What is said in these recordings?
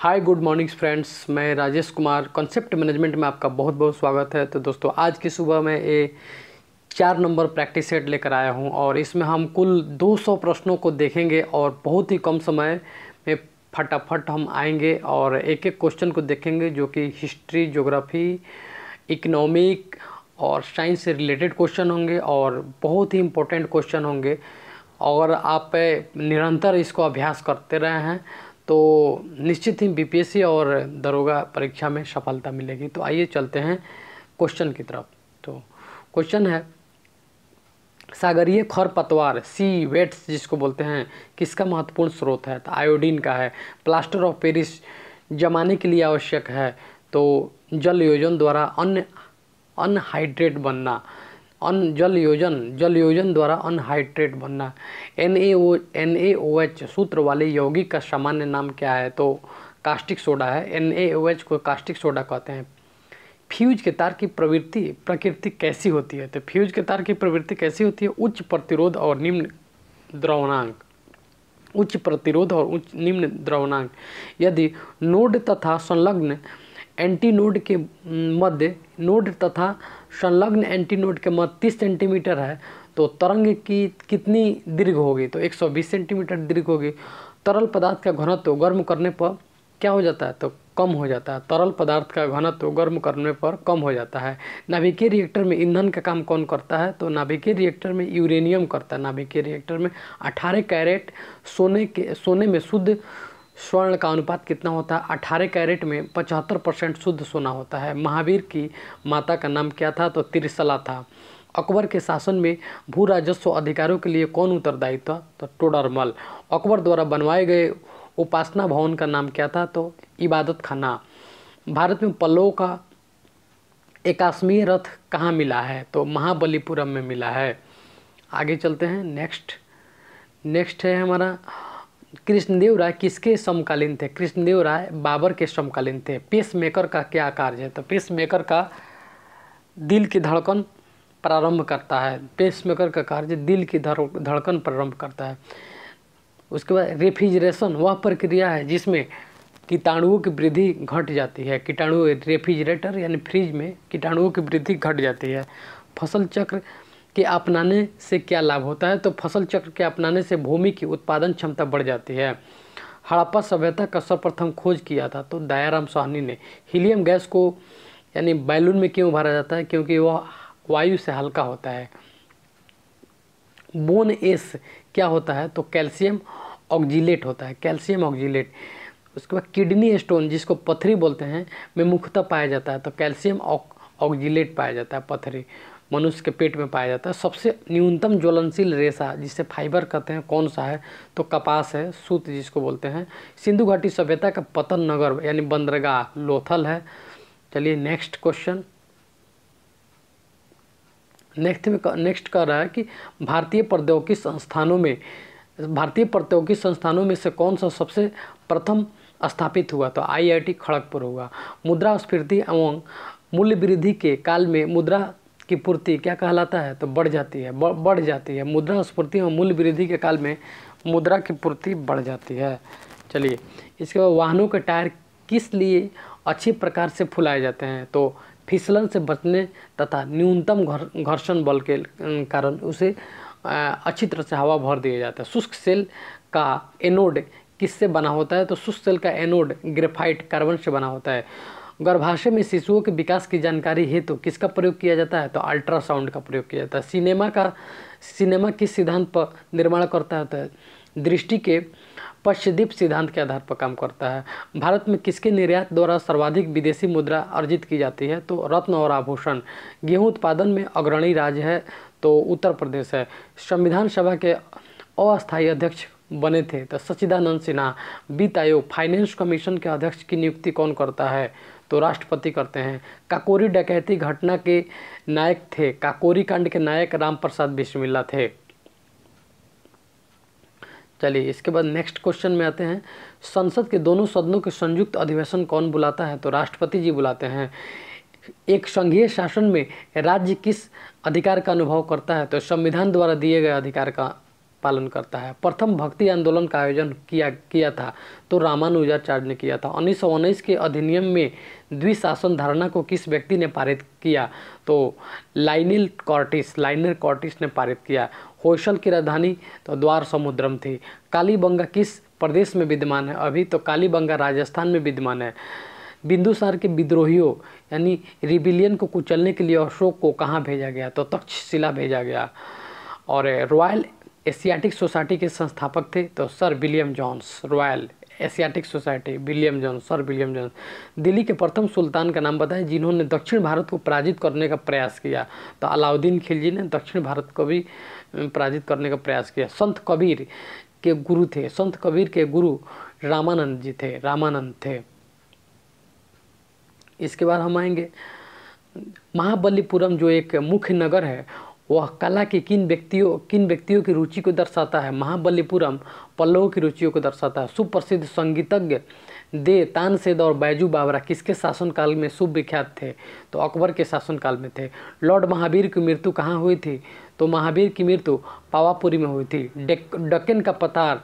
hi good mornings friends मैं Rajesh Kumar concept management में आपका बहुत बहुत स्वागत है तो दोस्तों आज की सुबह मैं ये चार नंबर प्रैक्टिस सेट लेकर आया हूँ और इसमें हम कुल 200 प्रश्नों को देखेंगे और बहुत ही कम समय में फटाफट हम आएंगे और एक एक क्वेश्चन को देखेंगे जो कि हिस्ट्री जोग्राफी इकनॉमिक और साइंस से रिलेटेड क्वेश्चन होंगे और बहुत ही इम्पोर्टेंट क्वेश्चन होंगे और आप निरंतर इसको अभ्यास करते रहे हैं तो निश्चित ही बीपीएससी और दरोगा परीक्षा में सफलता मिलेगी तो आइए चलते हैं क्वेश्चन की तरफ तो क्वेश्चन है सागरीय खरपतवार सी वेट्स जिसको बोलते हैं किसका महत्वपूर्ण स्रोत है तो आयोडीन का है प्लास्टर ऑफ पेरिस जमाने के लिए आवश्यक है तो जल योजन द्वारा अन्य अनहाइड्रेट बनना अन जल योजन जल योजन द्वारा अनहाइड्रेट बनना N A O N A O H सूत्र वाले यौगिक का सामान्य नाम क्या है तो कास्टिक सोडा है एन ए ओ एच को कास्टिक सोडा कहते हैं फ्यूज के तार की प्रवृत्ति प्रकृति कैसी होती है तो फ्यूज के तार की प्रवृत्ति कैसी होती है उच्च प्रतिरोध और निम्न द्रवणांक उच्च प्रतिरोध और उच्च निम्न द्रवणांक यदि नोड तथा संलग्न एंटी नोड के मध्य नोड तथा संलग्न एंटीनोड के मध्य तीस सेंटीमीटर है तो तरंग की कितनी दीर्घ होगी तो 120 सेंटीमीटर दीर्घ होगी तरल पदार्थ का घनत्व गर्म करने पर क्या हो जाता है तो कम हो जाता है तरल पदार्थ का घनत्व गर्म करने पर कम हो जाता है नाभिकीय रिएक्टर में ईंधन का काम कौन करता है तो नाभिकीय रिएक्टर में यूरेनियम करता है नाभिकीय रिएक्टर में अठारह कैरेट सोने के सोने में शुद्ध स्वर्ण का अनुपात कितना होता है अठारह कैरेट में पचहत्तर परसेंट शुद्ध सोना होता है महावीर की माता का नाम क्या था तो तिरसला था अकबर के शासन में भू राजस्व अधिकारों के लिए कौन उत्तरदायी था तो टोडरमल अकबर द्वारा बनवाए गए उपासना भवन का नाम क्या था तो इबादत खाना भारत में पल्लवों का एकाश्मीय रथ कहाँ मिला है तो महाबलीपुरम में मिला है आगे चलते हैं नेक्स्ट नेक्स्ट है हमारा कृष्णदेव राय किसके समकालीन थे कृष्णदेव राय बाबर के समकालीन थे पेस मेकर का क्या कार्य है तो पेस मेकर का दिल की धड़कन प्रारंभ करता है पेस मेकर का कार्य दिल की धड़कन प्रारंभ करता है उसके बाद रेफ्रिजरेशन वह प्रक्रिया है जिसमें कीटाणुओं की वृद्धि घट जाती है कीटाणु रेफ्रिजरेटर यानी फ्रिज में कीटाणुओं की वृद्धि घट जाती है फसल चक्र के अपनाने से क्या लाभ होता है तो फसल चक्र के अपनाने से भूमि की उत्पादन क्षमता बढ़ जाती है हड़प्पा सभ्यता का सर्वप्रथम खोज किया था तो दयाराम साहनी ने हीलियम गैस को यानी बैलून में क्यों भरा जाता है क्योंकि वह वायु से हल्का होता है बोन एस क्या होता है तो कैल्शियम ऑक्जिलेट होता है कैल्शियम ऑक्जिलेट उसके बाद किडनी स्टोन जिसको पथरी बोलते हैं में मुख्यतः पाया जाता है तो कैल्शियम ऑक्जिलेट पाया जाता है पथरी मनुष्य के पेट में पाया जाता है सबसे न्यूनतम ज्वलनशील रेशा जिसे फाइबर कहते हैं कौन सा है तो कपास है सूत जिसको बोलते हैं सिंधु घाटी सभ्यता का पतन नगर यानी बंदरगाह लोथल है चलिए नेक्स्ट क्वेश्चन नेक्स्ट में नेक्स्ट कह रहा है कि भारतीय प्रौद्योगिकी संस्थानों में भारतीय प्रौद्योगिकी संस्थानों में से कौन सा सबसे प्रथम स्थापित हुआ तो आईआईटी खड़गपुर होगा स्फीर्ति एवं मूल्य वृद्धि के काल में मुद्रा की पूर्ति क्या कहलाता है तो बढ़ जाती है बढ़ जाती है मुद्रा स्फूर्ति और मूल्य वृद्धि के काल में मुद्रा की पूर्ति बढ़ जाती है चलिए इसके बाद वाहनों के टायर किस लिए अच्छी प्रकार से फुलाए जाते हैं तो फिसलन से बचने तथा न्यूनतम घर्षण बल के कारण उसे अच्छी तरह से हवा भर दिया जाता है शुष्क सेल का एनोड किससे बना होता है तो शुष्क सेल का एनोड ग्रेफाइट कार्बन से बना होता है गर्भाशय में शिशुओं के विकास की जानकारी हेतु तो किसका प्रयोग किया जाता है तो अल्ट्रासाउंड का प्रयोग किया जाता है सिनेमा का सिनेमा किस सिद्धांत पर निर्माण करता है तो दृष्टि के पश्चिदीप सिद्धांत के आधार पर काम करता है भारत में किसके निर्यात द्वारा सर्वाधिक विदेशी मुद्रा अर्जित की जाती है तो रत्न और आभूषण गेहूं उत्पादन में अग्रणी राज्य है तो उत्तर प्रदेश है संविधान सभा के अस्थायी अध्यक्ष बने थे तो सच्चिदानंद सिन्हा वित्त आयोग फाइनेंस कमीशन के अध्यक्ष की नियुक्ति कौन करता है तो राष्ट्रपति करते हैं काकोरी डकैती घटना के नायक थे काकोरी कांड के नायक राम प्रसाद बिस्मिल्ला थे चलिए इसके बाद नेक्स्ट क्वेश्चन में आते हैं संसद के दोनों सदनों के संयुक्त अधिवेशन कौन बुलाता है तो राष्ट्रपति जी बुलाते हैं एक संघीय शासन में राज्य किस अधिकार का अनुभव करता है तो संविधान द्वारा दिए गए अधिकार का पालन करता है प्रथम भक्ति आंदोलन का आयोजन किया किया था तो रामानुजाचार्य ने किया था उन्नीस सौ उन्नीस के अधिनियम में द्विशासन धारणा को किस व्यक्ति ने पारित किया तो लाइनिल कॉर्टिस लाइनर कॉर्टिस ने पारित किया होशल की राजधानी तो द्वार समुद्रम थी कालीबंगा किस प्रदेश में विद्यमान है अभी तो कालीबंगा राजस्थान में विद्यमान है बिंदुसार के विद्रोहियों यानी रिबिलियन को कुचलने के लिए अशोक को कहाँ भेजा गया तो तक्षशिला भेजा गया और रॉयल एशियाटिक सोसाइटी के संस्थापक थे तो sir William Jones Royal Asiatic Society William Jones sir William Jones Delhi के प्रथम सुल्तान का नाम बताया जिन्होंने दक्षिण भारत को पराजित करने का प्रयास किया तो अलाउद्दीन खिलजी ने दक्षिण भारत को भी पराजित करने का प्रयास किया संत कबीर के गुरु थे संत कबीर के गुरु रामानंद जी थे रामानंद थे इसके बाद हम आएंगे महाबलीपुरम जो एक मुख्य नगर है वह कला की किन व्यक्तियों किन व्यक्तियों की रुचि को दर्शाता है महाबलीपुरम पल्लवों की रुचियों को दर्शाता है सुप्रसिद्ध संगीतज्ञ दे तानसेद और बैजू बाबरा किसके शासनकाल में सुविख्यात थे तो अकबर के शासनकाल में थे लॉर्ड महावीर की मृत्यु कहाँ हुई थी तो महावीर की मृत्यु पावापुरी में हुई थी डक, डकेन का पतार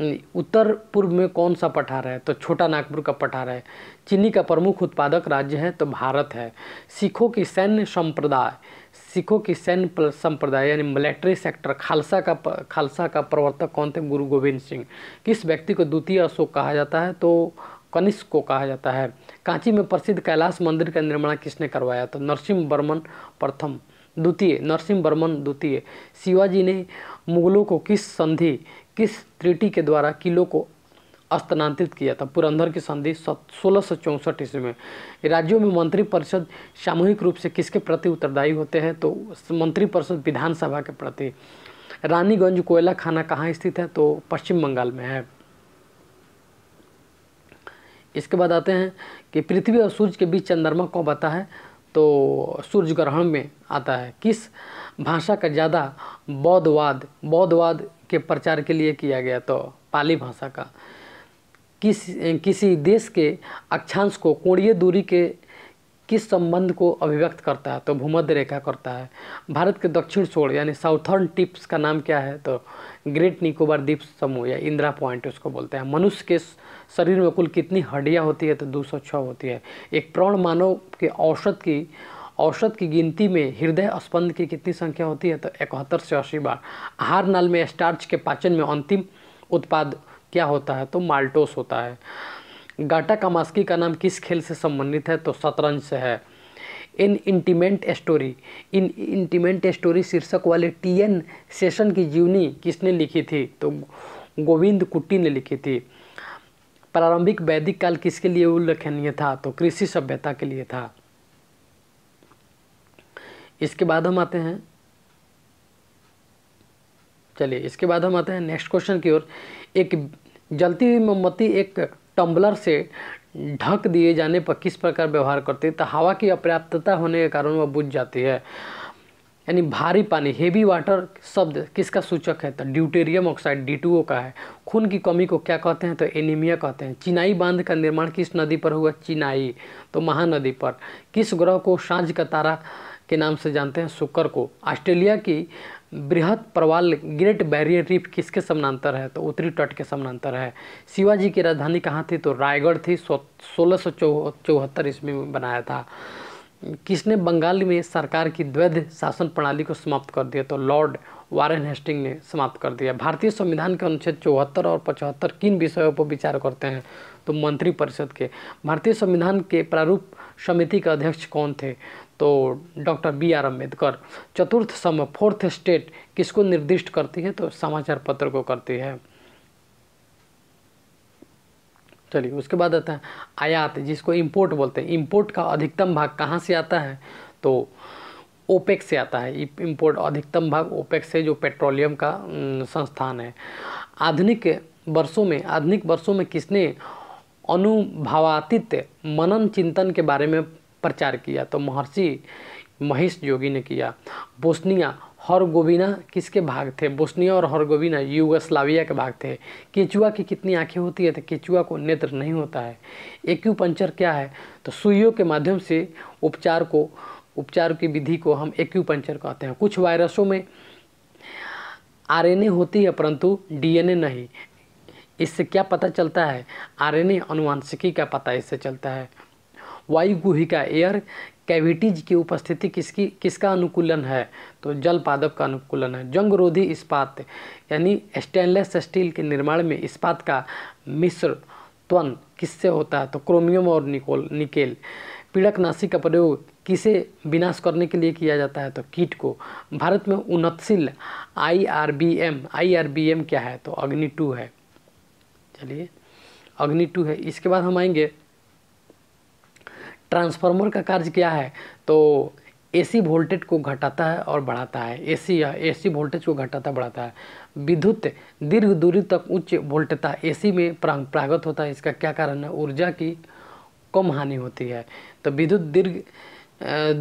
उत्तर पूर्व में कौन सा पठार है तो छोटा नागपुर का पठार है चीनी का प्रमुख उत्पादक राज्य है तो भारत है सिखों की सैन्य संप्रदाय सिखों की सैन्य संप्रदाय यानी मिलिट्री सेक्टर खालसा का खालसा का प्रवर्तक कौन थे गुरु गोविंद सिंह किस व्यक्ति को द्वितीय अशोक कहा जाता है तो कनिष्क को कहा जाता है कांची में प्रसिद्ध कैलाश मंदिर का निर्माण किसने करवाया तो नरसिंह वर्मन प्रथम द्वितीय नरसिंह वर्मन द्वितीय शिवाजी ने मुगलों को किस संधि किस त्रिटी के द्वारा किलो को स्थानांतरित किया था पुरंदर की संधि सोलह सौ चौंसठ ईस्वी में राज्यों में मंत्रिपरिषद सामूहिक रूप से किसके प्रति उत्तरदायी होते हैं तो मंत्रिपरिषद विधानसभा के प्रति रानीगंज कोयला खाना कहाँ स्थित है तो पश्चिम बंगाल में है इसके बाद आते हैं कि पृथ्वी और सूर्य के बीच चंद्रमा कौन बता है तो सूर्य ग्रहण में आता है किस भाषा का ज़्यादा बौद्धवाद बौद्धवाद के प्रचार के लिए किया गया तो पाली भाषा का किस किसी देश के अक्षांश को कोणीय दूरी के किस संबंध को अभिव्यक्त करता है तो भूमध्य रेखा करता है भारत के दक्षिण छोड़ यानी साउथर्न टिप्स का नाम क्या है तो ग्रेट निकोबार द्वीप समूह या इंदिरा पॉइंट उसको बोलते हैं मनुष्य के शरीर में कुल कितनी हड्डियाँ होती है तो 206 होती है एक प्रौढ़ मानव के औसत की औसत की गिनती में हृदय स्पंद की कितनी संख्या होती है तो इकहत्तर से अस्सी बार आहार नाल में स्टार्च के पाचन में अंतिम उत्पाद क्या होता है तो माल्टोस होता है गाटा कामास्की का नाम किस खेल से संबंधित है तो शतरंज से है इन इंटीमेंट स्टोरी इन इंटीमेंट स्टोरी शीर्षक वाले टी एन सेशन की जीवनी किसने लिखी थी तो गोविंद कुट्टी ने लिखी थी प्रारंभिक वैदिक काल किसके लिए उल्लेखनीय था तो कृषि सभ्यता के लिए था इसके बाद हम आते हैं चलिए इसके बाद हम आते हैं नेक्स्ट क्वेश्चन की ओर एक जलती हुई मोमबत्ती एक टम्बलर से ढक दिए जाने पर किस प्रकार व्यवहार करती है तो हवा की अपर्याप्तता होने के कारण वह बुझ जाती है यानी भारी पानी हेवी वाटर शब्द किसका सूचक है तो ड्यूटेरियम ऑक्साइड डी का है खून की कमी को क्या कहते हैं तो एनीमिया कहते हैं चिनाई बांध का निर्माण किस नदी पर हुआ चिनाई तो महानदी पर किस ग्रह को सांझ का तारा के नाम से जानते हैं सुकर को ऑस्ट्रेलिया की बृहद प्रवाल ग्रेट बैरियर रीफ किसके समानांतर है तो उत्तरी तट के समानांतर है शिवाजी की राजधानी कहाँ थी तो रायगढ़ थी सोलह सौ चौहत्तर ईस्वी में बनाया था किसने बंगाल में सरकार की द्वैध शासन प्रणाली को समाप्त कर दिया तो लॉर्ड वारेन हेस्टिंग ने समाप्त कर दिया भारतीय संविधान के अनुच्छेद चौहत्तर और पचहत्तर किन विषयों पर विचार करते हैं तो मंत्रिपरिषद के भारतीय संविधान के प्रारूप समिति के अध्यक्ष कौन थे तो डॉक्टर बी आर अम्बेडकर चतुर्थ सम फोर्थ स्टेट किसको निर्दिष्ट करती है तो समाचार पत्र को करती है चलिए उसके बाद आता है आयात जिसको इम्पोर्ट बोलते हैं इम्पोर्ट का अधिकतम भाग कहाँ से आता है तो ओपेक से आता है इम्पोर्ट अधिकतम भाग ओपेक से जो पेट्रोलियम का संस्थान है आधुनिक वर्षों में आधुनिक वर्षों में किसने अनुभावातीत मनन चिंतन के बारे में प्रचार किया तो महर्षि महेश जोगी ने किया बोस्निया हरगोविना किसके भाग थे बोस्निया और हरगोविना यूगोस्लाविया के भाग थे केचुआ की कितनी आंखें होती है तो केचुआ को नेत्र नहीं होता है एक्यू पंचर क्या है तो सुइयों के माध्यम से उपचार को उपचार की विधि को हम एक्यूपंचर कहते हैं कुछ वायरसों में आरएनए होती है परंतु डीएनए नहीं इससे क्या पता चलता है आरएनए अनुवांशिकी का पता इससे चलता है वायुगुहिका एयर कैविटीज की उपस्थिति किसकी किसका अनुकूलन है तो जल पादप का अनुकूलन है जंगरोधी इस्पात यानी स्टेनलेस स्टील के निर्माण में इस्पात का मिश्र त्वन किससे होता है तो क्रोमियम और निकोल निकेल पीड़कनाशी का प्रयोग किसे विनाश करने के लिए किया जाता है तो कीट को भारत में उन्नतशील I R B M I R B M क्या है तो अग्नि टू है चलिए अग्नि टू है इसके बाद हम आएंगे ट्रांसफार्मर का कार्य क्या है तो एसी वोल्टेज को घटाता है और बढ़ाता है एसी या एसी वोल्टेज को घटाता बढ़ाता है विद्युत दीर्घ दूरी तक उच्च वोल्टता एसी में प्रागत होता है इसका क्या कारण है ऊर्जा की कम हानि होती है तो विद्युत दीर्घ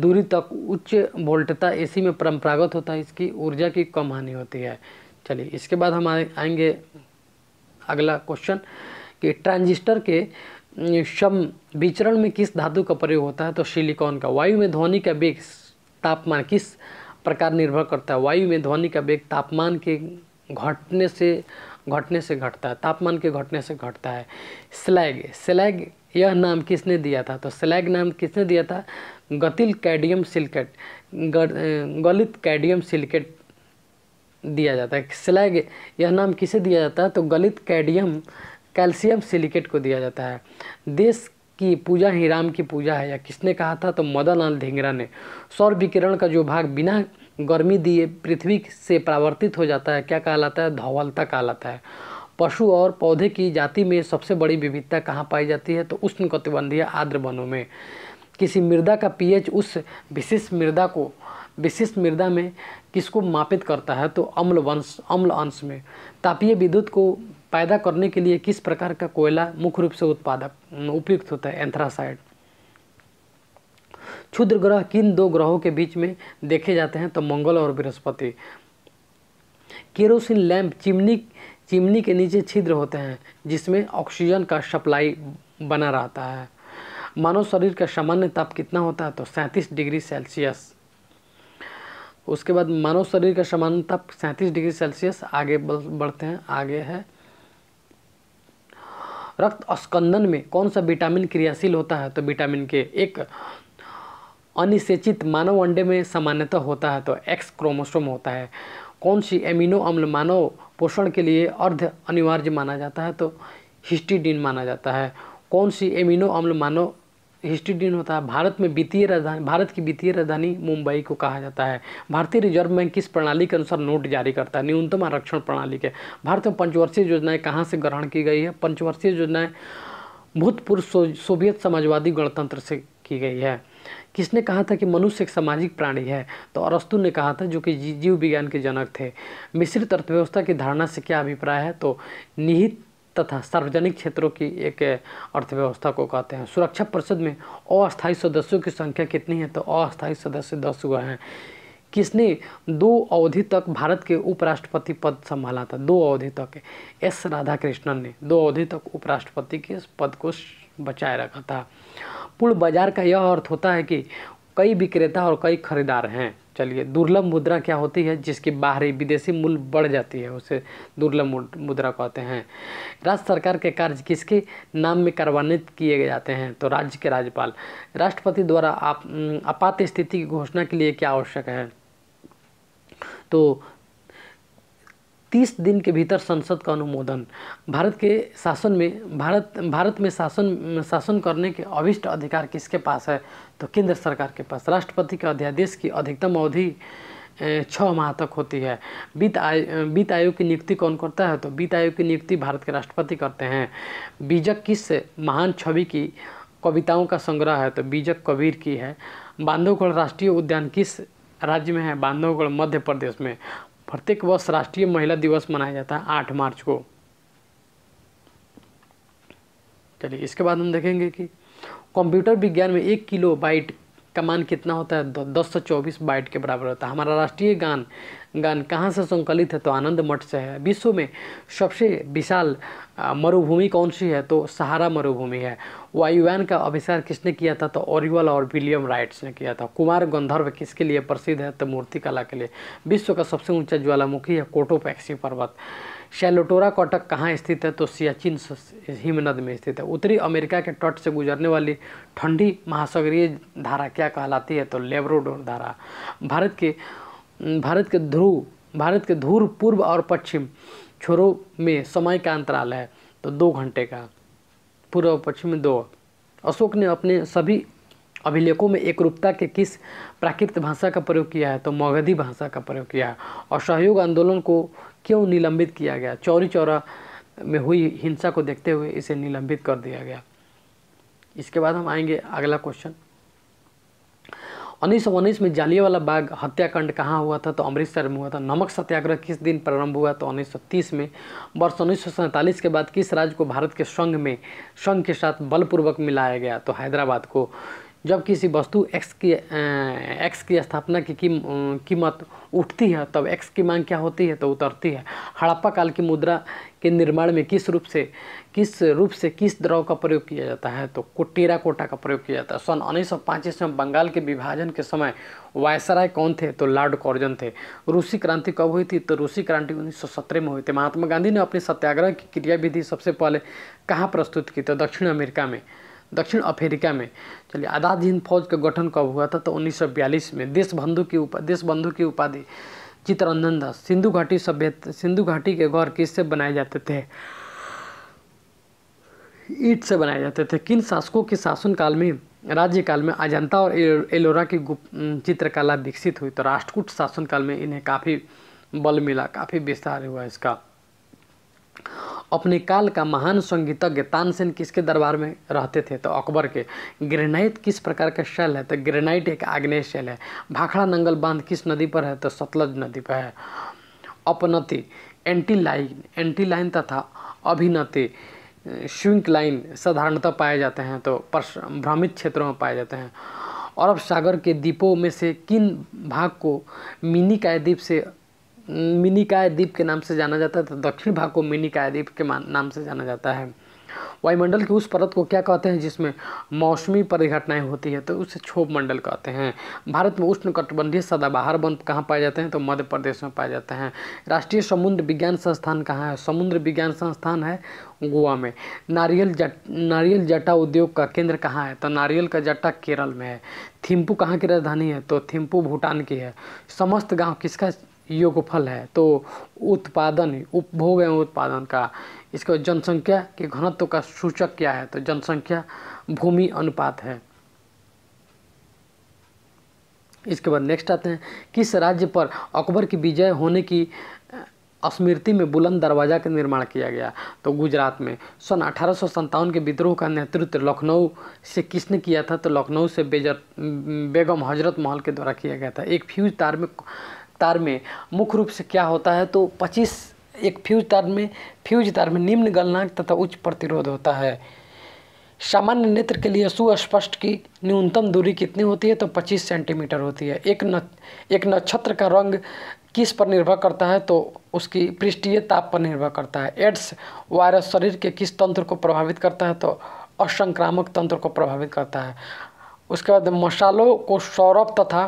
दूरी तक उच्च वोल्टता एसी में परंपरागत होता है इसकी ऊर्जा की कम हानि होती है चलिए इसके बाद हम आएंगे अगला क्वेश्चन कि ट्रांजिस्टर के शम विचरण में किस धातु का प्रयोग होता है तो सिलिकॉन का वायु में ध्वनि का वेग तापमान किस प्रकार निर्भर करता है वायु में ध्वनि का वेग तापमान के घटने से घटने से घटता है तापमान के घटने से घटता है स्लैग स्लैग यह नाम किसने दिया था तो स्लैग नाम किसने दिया था गतिल कैडियम सिलकेट गलित कैडियम सिलकेट दिया जाता है स्लैग यह नाम किसे दिया जाता है तो गलित कैडियम कैल्शियम सिलिकेट को दिया जाता है देश की पूजा ही राम की पूजा है या किसने कहा था तो मदन लाल ढींगरा ने सौर विकिरण का जो भाग बिना गर्मी दिए पृथ्वी से प्रावर्तित हो जाता है क्या कहलाता है धवलता कहलाता है पशु और पौधे की जाति में सबसे बड़ी विविधता कहाँ पाई जाती है तो उष्ण कटिबंधीय आर्द्र वनों में किसी मृदा का पीएच उस विशेष मृदा को विशिष्ट मृदा में किसको मापित करता है तो अम्ल वंश अम्ल अंश में तापीय विद्युत को पैदा करने के लिए किस प्रकार का कोयला मुख्य रूप से उत्पादक उपयुक्त होता है एंथ्रासाइड क्षुद्र ग्रह किन दो ग्रहों के बीच में देखे जाते हैं तो मंगल और बृहस्पति केरोसिन लैंप चिमनी चिमनी के नीचे छिद्र होते हैं जिसमें ऑक्सीजन का सप्लाई बना रहता है मानव शरीर का सामान्य ताप कितना होता है तो सैंतीस डिग्री सेल्सियस उसके बाद मानव शरीर का समान ताप सैंतीस डिग्री सेल्सियस आगे बढ़ते हैं आगे है रक्त अस्कंदन में कौन सा विटामिन क्रियाशील होता है तो विटामिन के एक अनिसेचित मानव अंडे में सामान्यतः होता है तो एक्स क्रोमोसोम होता है कौन सी एमिनो अम्ल मानव पोषण के लिए अर्ध अनिवार्य माना जाता है तो हिस्टिडिन माना जाता है कौन सी एमिनो अम्ल मानव हिस्ट्रीडीन होता है भारत में वित्तीय राजधानी भारत की वित्तीय राजधानी मुंबई को कहा जाता है भारतीय रिजर्व बैंक किस प्रणाली के अनुसार नोट जारी करता है न्यूनतम आरक्षण प्रणाली के भारत में पंचवर्षीय योजनाएं कहाँ से ग्रहण की गई है पंचवर्षीय योजनाएं भूतपूर्व सो, सोवियत समाजवादी गणतंत्र से की गई है किसने कहा था कि मनुष्य एक सामाजिक प्राणी है तो अरस्तु ने कहा था जो कि जीव विज्ञान के जनक थे मिश्रित अर्थव्यवस्था की धारणा से क्या अभिप्राय है तो निहित तथा सार्वजनिक क्षेत्रों की एक अर्थव्यवस्था को कहते हैं सुरक्षा परिषद में अस्थायी सदस्यों की संख्या कितनी है तो अस्थायी सदस्य दस हुए हैं किसने दो अवधि तक भारत के उपराष्ट्रपति पद संभाला था दो अवधि तक एस राधाकृष्णन ने दो अवधि तक उपराष्ट्रपति के पद को बचाए रखा था पूर्ण बाजार का यह अर्थ होता है कि कई विक्रेता और कई खरीदार हैं चलिए दुर्लभ मुद्रा क्या होती है जिसकी बाहरी विदेशी मूल्य बढ़ जाती है उसे दुर्लभ मुद्रा कहते हैं राज्य सरकार के कार्य किसके नाम में कार्यान्वित किए जाते हैं तो राज्य के राज्यपाल राष्ट्रपति द्वारा आप आपात स्थिति की घोषणा के लिए क्या आवश्यक है तो तीस दिन के भीतर संसद का अनुमोदन भारत के शासन में भारत भारत में शासन शासन करने के अविष्ट अधिकार किसके पास है तो केंद्र सरकार के पास राष्ट्रपति के अध्यादेश की अधिकतम अवधि छः माह तक होती है वित्त आय वित्त आयोग की नियुक्ति कौन करता है तो वित्त आयोग की नियुक्ति भारत के राष्ट्रपति करते हैं बीजक किस महान छवि की कविताओं का संग्रह है तो बीजक कबीर की है बांधवगढ़ राष्ट्रीय उद्यान किस राज्य में है बांधवगढ़ मध्य प्रदेश में प्रत्येक वर्ष राष्ट्रीय महिला दिवस मनाया जाता है आठ मार्च को चलिए इसके बाद हम देखेंगे कि कंप्यूटर विज्ञान में एक किलो बाइट का मान कितना होता है दस सौ चौबीस बाइट के बराबर होता है हमारा राष्ट्रीय गान गान कहाँ से संकलित है तो आनंद मठ से है विश्व में सबसे विशाल मरुभूमि कौन सी है तो सहारा मरुभूमि है वायुवान का अभिसार किसने किया था तो ओरिवल और विलियम राइट्स ने किया था कुमार गंधर्व किसके लिए प्रसिद्ध है तो मूर्तिकला के लिए विश्व का सबसे ऊंचा ज्वालामुखी है कोटोपैक्सी पर्वत शैलोटोरा कोटक कहाँ स्थित है तो सियाचिन हिमनद में स्थित है उत्तरी अमेरिका के तट से गुजरने वाली ठंडी महासागरीय धारा क्या कहलाती है तो लेब्रोडोर धारा भारत के भारत के ध्रुव भारत के धूर पूर्व और पश्चिम छोरों में समय का अंतराल है तो दो घंटे का पूर्व और पश्चिम में दो अशोक ने अपने सभी अभिलेखों में एक रूपता के किस प्राकृत भाषा का प्रयोग किया है तो मगधी भाषा का प्रयोग किया है और सहयोग आंदोलन को क्यों निलंबित किया गया चौरी चौरा में हुई हिंसा को देखते हुए इसे निलंबित कर दिया गया इसके बाद हम आएंगे अगला क्वेश्चन उन्नीस सौ उन्नीस में जालियावाला बाग हत्याकांड कहाँ हुआ था तो अमृतसर में हुआ था नमक सत्याग्रह किस दिन प्रारंभ हुआ तो उन्नीस सौ तीस में वर्ष उन्नीस सौ सैंतालीस के बाद किस राज्य को भारत के संघ में संघ के साथ बलपूर्वक मिलाया गया तो हैदराबाद को जब किसी वस्तु x की x की स्थापना की कीमत उठती है तब x की मांग क्या होती है तो उतरती है हड़प्पा काल की मुद्रा के निर्माण में किस रूप से किस रूप से किस द्रव का प्रयोग किया जाता है तो कोटेरा कोटा का प्रयोग किया जाता है सन उन्नीस सौ पाँच में बंगाल के विभाजन के समय वायसराय कौन थे तो लॉर्ड कॉर्जन थे रूसी क्रांति कब हुई थी तो रूसी क्रांति उन्नीस सौ सत्रह में हुई थी महात्मा गांधी ने अपने सत्याग्रह की क्रियाविधि सबसे पहले कहाँ प्रस्तुत की तो दक्षिण अमेरिका में दक्षिण अफ्रीका में चलिए आज़ाद हिंद फौज का गठन कब हुआ था तो 1942 में देशबंधु की उपा देशबंधु की उपाधि चित्रंजन दास सिंधु घाटी सभ्यता सिंधु घाटी के गौर किससे बनाए जाते थे ईट से बनाए जाते थे किन शासकों के शासनकाल में राज्यकाल में अजंता और एलोरा की गुप्त चित्रकला विकसित हुई तो राष्ट्रकूट शासनकाल में इन्हें काफ़ी बल मिला काफ़ी विस्तार हुआ इसका अपने काल का महान संगीतज्ञ तानसेन किसके दरबार में रहते थे तो अकबर के ग्रेनाइट किस प्रकार का शैल है तो ग्रेनाइट एक आग्नेय शैल है भाखड़ा नंगल बांध किस नदी पर है तो सतलज नदी पर है अपनति एंटी लाइन एंटी लाइन तथा अभिनति श्विंक लाइन साधारणतः पाए जाते हैं तो भ्रमित क्षेत्रों में पाए जाते हैं अरब सागर के द्वीपों में से किन भाग को मिनी काय द्वीप से मिनी काय द्वीप के नाम से जाना जाता है तो दक्षिण भाग को मिनी काया द्वीप के नाम से जाना जाता है वायुमंडल की उस परत को क्या कहते हैं जिसमें मौसमी परिघटनाएं होती है तो उसे क्षोभ मंडल कहते हैं भारत में उष्ण कटबंधीय सदाबहार वन कहाँ पाए जाते हैं तो मध्य प्रदेश में पाए जाते हैं राष्ट्रीय समुद्र विज्ञान संस्थान कहाँ है समुद्र विज्ञान संस्थान है गोवा में नारियल जट नारियल जट्टा उद्योग का केंद्र कहाँ है तो नारियल का जट्टा केरल में है थिम्पू कहाँ की राजधानी है तो थिम्पू भूटान की है समस्त गाँव किसका योगफल है तो उत्पादन उपभोग एवं उत्पादन का इसको जनसंख्या के घनत्व का सूचक क्या है तो जनसंख्या भूमि अनुपात है इसके बाद नेक्स्ट आते हैं किस राज्य पर अकबर की विजय होने की स्मृति में बुलंद दरवाज़ा का निर्माण किया गया तो गुजरात में सन अठारह के विद्रोह का नेतृत्व लखनऊ से किसने किया था तो लखनऊ से बेजर बेगम हजरत महल के द्वारा किया गया था एक फ्यूज तार में तार में मुख्य रूप से क्या होता है तो 25 एक फ्यूज तार में फ्यूज तार में निम्न गलनांक तथा उच्च प्रतिरोध होता है सामान्य नेत्र के लिए सुस्पष्ट की न्यूनतम दूरी कितनी होती है तो 25 सेंटीमीटर होती है एक न एक नक्षत्र का रंग किस पर निर्भर करता है तो उसकी पृष्ठीय ताप पर निर्भर करता है एड्स वायरस शरीर के किस तंत्र को प्रभावित करता है तो असंक्रामक तंत्र को प्रभावित करता है उसके बाद मसालों को सौरभ तथा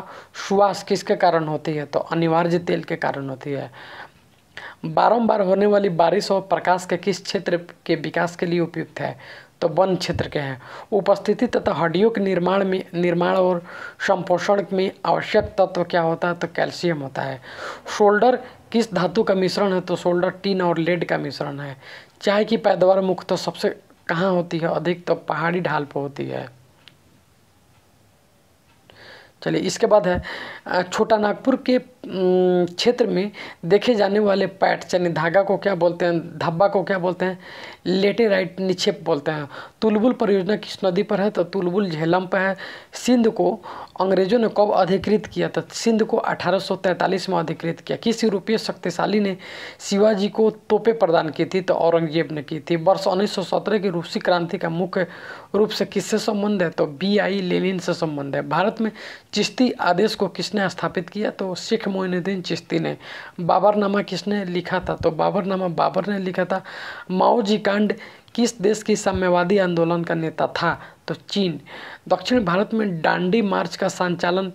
सुहास किसके कारण होती है तो अनिवार्य तेल के कारण होती है बारंबार होने वाली बारिश और प्रकाश के किस क्षेत्र के विकास के लिए उपयुक्त है तो वन क्षेत्र के हैं उपस्थिति तथा हड्डियों के निर्माण में निर्माण और संपोषण में आवश्यक तत्व तो क्या होता है तो कैल्शियम होता है शोल्डर किस धातु का मिश्रण है तो शोल्डर टीन और लेड का मिश्रण है चाय की पैदावार मुख्य तो सबसे कहाँ होती है अधिक तो पहाड़ी ढाल पर होती है चलिए इसके बाद है छोटा नागपुर के क्षेत्र में देखे जाने वाले पैट यानी धागा को क्या बोलते हैं धब्बा को क्या बोलते हैं लेटे राइट निक्षेप बोलते हैं तुलबुल परियोजना किस नदी पर है तो तुलबुल झेलम पर है सिंध को अंग्रेजों ने कब अधिकृत किया था तो सिंध को 1843 में अधिकृत किया किस यूरोपीय शक्तिशाली ने शिवाजी को तोपे प्रदान की थी तो औरंगजेब ने की थी वर्ष उन्नीस की रूसी क्रांति का मुख्य रूप से किससे संबंध है तो बी आई लेलिन से संबंध है भारत में चिश्ती आदेश को किसने स्थापित किया तो शेख मोइनुद्दीन चिश्ती ने बाबरनामा किसने लिखा था तो बाबरनामा बाबर ने लिखा था माओजी कांड किस देश की साम्यवादी आंदोलन का नेता था तो चीन दक्षिण भारत में डांडी मार्च का संचालन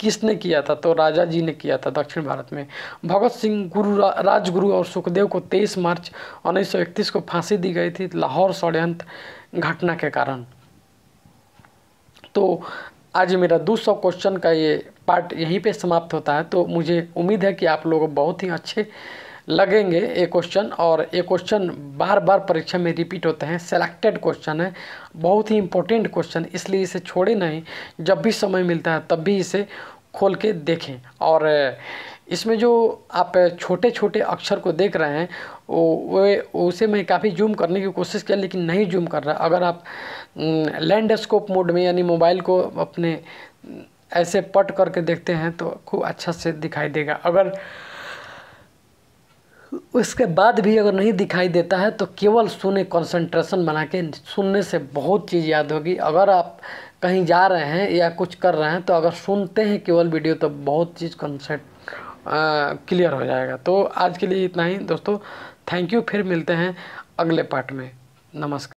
किसने किया था तो राजा जी ने किया था दक्षिण भारत में भगत सिंह गुरु रा, राजगुरु और सुखदेव को 23 मार्च 1931 को फांसी दी गई थी लाहौर षड्यंत्र घटना के कारण तो आज मेरा सौ क्वेश्चन का ये पार्ट यहीं पे समाप्त होता है तो मुझे उम्मीद है कि आप लोग बहुत ही अच्छे लगेंगे ये क्वेश्चन और ये क्वेश्चन बार बार परीक्षा में रिपीट होते हैं सेलेक्टेड क्वेश्चन है बहुत ही इंपॉर्टेंट क्वेश्चन इसलिए इसे छोड़े नहीं जब भी समय मिलता है तब भी इसे खोल के देखें और इसमें जो आप छोटे छोटे अक्षर को देख रहे हैं वे उसे मैं काफ़ी जूम करने की कोशिश किया लेकिन नहीं जूम कर रहा अगर आप लैंडस्कोप मोड में यानी मोबाइल को अपने ऐसे पट करके देखते हैं तो खूब अच्छा से दिखाई देगा अगर उसके बाद भी अगर नहीं दिखाई देता है तो केवल सुने कंसंट्रेशन बना के सुनने से बहुत चीज़ याद होगी अगर आप कहीं जा रहे हैं या कुछ कर रहे हैं तो अगर सुनते हैं केवल वीडियो तो बहुत चीज़ कंसेप्ट क्लियर हो जाएगा तो आज के लिए इतना ही दोस्तों थैंक यू फिर मिलते हैं अगले पार्ट में नमस्कार